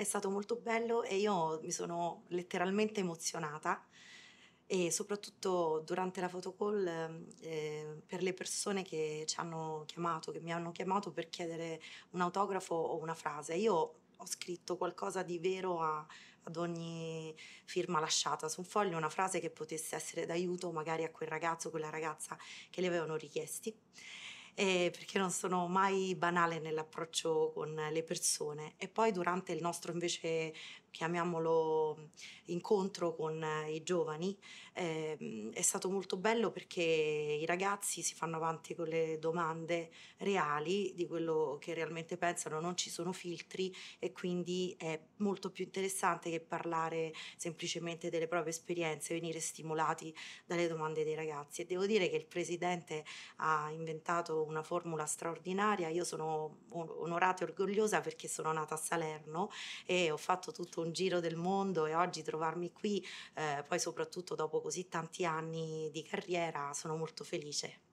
È stato molto bello e io mi sono letteralmente emozionata e soprattutto durante la fotocall ehm, eh, per le persone che ci hanno chiamato, che mi hanno chiamato per chiedere un autografo o una frase. Io ho scritto qualcosa di vero a, ad ogni firma lasciata su un foglio, una frase che potesse essere d'aiuto magari a quel ragazzo o quella ragazza che le avevano richiesti eh, perché non sono mai banale nell'approccio con le persone. E poi durante il nostro invece chiamiamolo incontro con eh, i giovani, eh, è stato molto bello perché i ragazzi si fanno avanti con le domande reali di quello che realmente pensano, non ci sono filtri e quindi è molto più interessante che parlare semplicemente delle proprie esperienze, venire stimolati dalle domande dei ragazzi. E devo dire che il presidente ha inventato una formula straordinaria, io sono onorata e orgogliosa perché sono nata a Salerno e ho fatto tutto un giro del mondo e oggi trovarmi qui, eh, poi soprattutto dopo così tanti anni di carriera, sono molto felice.